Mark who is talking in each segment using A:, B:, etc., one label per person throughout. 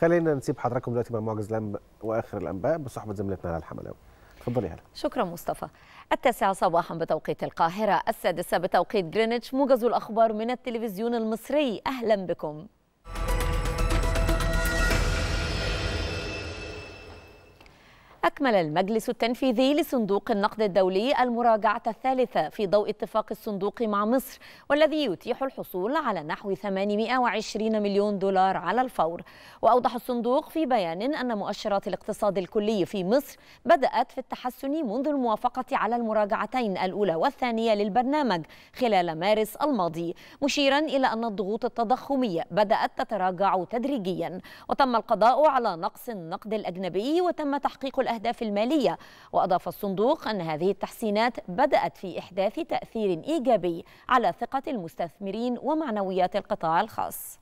A: خلينا نسيب حضراتكم دلوقتي مع معجز لم واخر الانباء بصحبه زميلتنا هلا الحملاوي اتفضلي هلا شكرا مصطفى التاسعة صباحا بتوقيت القاهرة السادسة بتوقيت جرينتش موجز الأخبار من التلفزيون المصري أهلا بكم أكمل المجلس التنفيذي لصندوق النقد الدولي المراجعة الثالثة في ضوء اتفاق الصندوق مع مصر والذي يتيح الحصول على نحو 820 مليون دولار على الفور وأوضح الصندوق في بيان أن مؤشرات الاقتصاد الكلي في مصر بدأت في التحسن منذ الموافقة على المراجعتين الأولى والثانية للبرنامج خلال مارس الماضي مشيرا إلى أن الضغوط التضخمية بدأت تتراجع تدريجيا وتم القضاء على نقص النقد الأجنبي وتم تحقيق والأهداف المالية وأضاف الصندوق أن هذه التحسينات بدأت في إحداث تأثير إيجابي على ثقة المستثمرين ومعنويات القطاع الخاص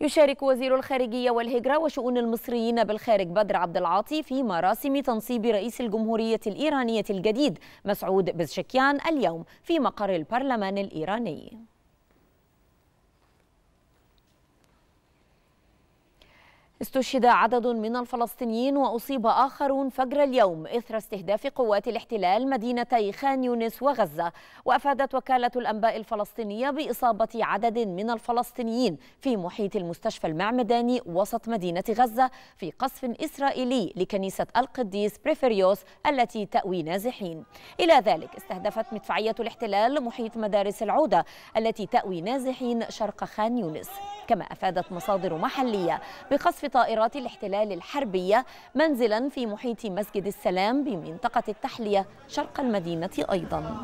A: يشارك وزير الخارجية والهجرة وشؤون المصريين بالخارج بدر عبد العاطي في مراسم تنصيب رئيس الجمهورية الإيرانية الجديد مسعود بزشكيان اليوم في مقر البرلمان الإيراني استشهد عدد من الفلسطينيين وأصيب آخرون فجر اليوم إثر استهداف قوات الاحتلال مدينتي خان يونس وغزة وأفادت وكالة الأنباء الفلسطينية بإصابة عدد من الفلسطينيين في محيط المستشفى المعمداني وسط مدينة غزة في قصف إسرائيلي لكنيسة القديس بريفريوس التي تأوي نازحين إلى ذلك استهدفت مدفعية الاحتلال محيط مدارس العودة التي تأوي نازحين شرق خان يونس كما أفادت مصادر محلية بقصف طائرات الاحتلال الحربية منزلا في محيط مسجد السلام بمنطقة التحلية شرق المدينة أيضاً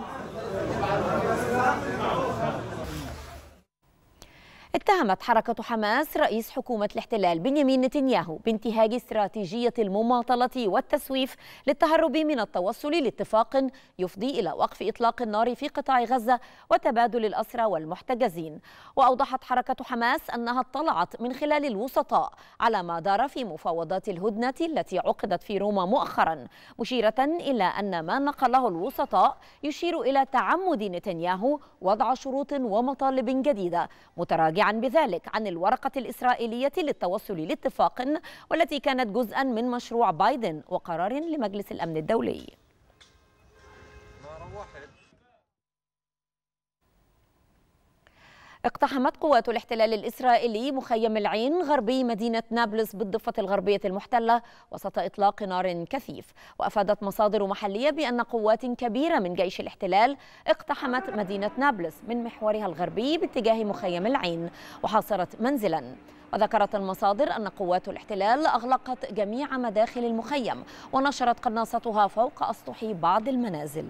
A: اتهمت حركة حماس رئيس حكومة الاحتلال بنيامين نتنياهو بانتهاج استراتيجية المماطلة والتسويف للتهرب من التوصل لاتفاق يفضي إلى وقف إطلاق النار في قطاع غزة وتبادل الأسرى والمحتجزين وأوضحت حركة حماس أنها اطلعت من خلال الوسطاء على ما دار في مفاوضات الهدنة التي عقدت في روما مؤخرا مشيرة إلى أن ما نقله الوسطاء يشير إلى تعمد نتنياهو وضع شروط ومطالب جديدة متراجعا بذلك عن الورقة الإسرائيلية للتوصل لاتفاق والتي كانت جزءا من مشروع بايدن وقرار لمجلس الأمن الدولي اقتحمت قوات الاحتلال الإسرائيلي مخيم العين غربي مدينة نابلس بالضفة الغربية المحتلة وسط إطلاق نار كثيف وأفادت مصادر محلية بأن قوات كبيرة من جيش الاحتلال اقتحمت مدينة نابلس من محورها الغربي باتجاه مخيم العين وحاصرت منزلا وذكرت المصادر أن قوات الاحتلال أغلقت جميع مداخل المخيم ونشرت قناصتها فوق أسطح بعض المنازل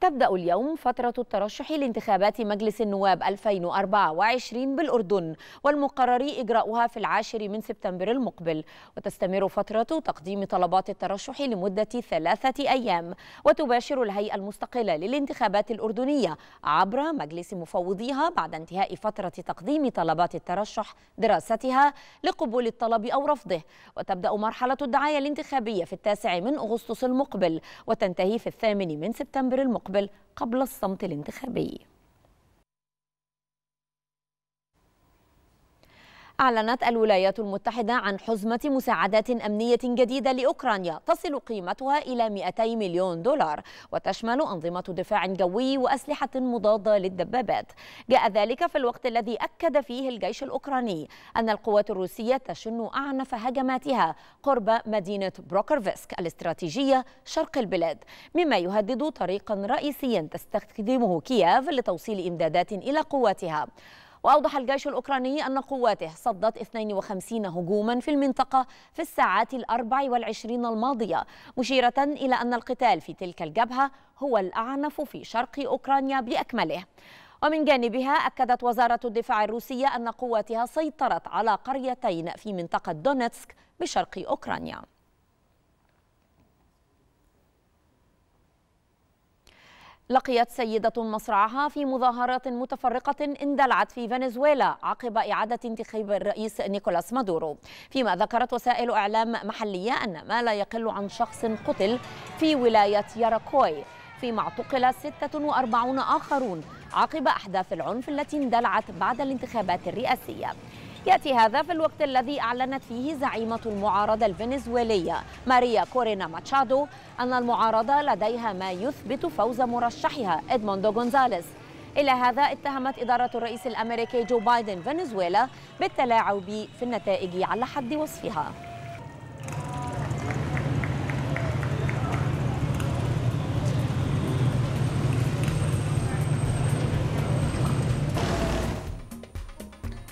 A: تبدأ اليوم فترة الترشح لانتخابات مجلس النواب 2024 بالأردن والمقرر إجراؤها في العاشر من سبتمبر المقبل وتستمر فترة تقديم طلبات الترشح لمدة ثلاثة أيام وتباشر الهيئة المستقلة للانتخابات الأردنية عبر مجلس مفوضيها بعد انتهاء فترة تقديم طلبات الترشح دراستها لقبول الطلب أو رفضه وتبدأ مرحلة الدعاية الانتخابية في التاسع من أغسطس المقبل وتنتهي في الثامن من سبتمبر المقبل المستقبل قبل الصمت الانتخابي أعلنت الولايات المتحدة عن حزمة مساعدات أمنية جديدة لأوكرانيا تصل قيمتها إلى 200 مليون دولار وتشمل أنظمة دفاع جوي وأسلحة مضادة للدبابات جاء ذلك في الوقت الذي أكد فيه الجيش الأوكراني أن القوات الروسية تشن أعنف هجماتها قرب مدينة بروكرفسك الاستراتيجية شرق البلاد مما يهدد طريقا رئيسيا تستخدمه كييف لتوصيل إمدادات إلى قواتها وأوضح الجيش الأوكراني أن قواته صدت 52 هجوما في المنطقة في الساعات الأربع والعشرين الماضية مشيرة إلى أن القتال في تلك الجبهة هو الأعنف في شرق أوكرانيا بأكمله ومن جانبها أكدت وزارة الدفاع الروسية أن قواتها سيطرت على قريتين في منطقة دونتسك بشرق أوكرانيا لقيت سيدة مصرعها في مظاهرات متفرقة اندلعت في فنزويلا عقب إعادة انتخاب الرئيس نيكولاس مادورو فيما ذكرت وسائل إعلام محلية أن ما لا يقل عن شخص قتل في ولاية ياراكوي فيما اعتقل 46 آخرون عقب أحداث العنف التي اندلعت بعد الانتخابات الرئاسية يأتي هذا في الوقت الذي أعلنت فيه زعيمة المعارضة الفنزويلية ماريا كورينا ماتشادو أن المعارضة لديها ما يثبت فوز مرشحها إدموندو غونزاليس إلى هذا اتهمت إدارة الرئيس الأمريكي جو بايدن فنزويلا بالتلاعب في النتائج على حد وصفها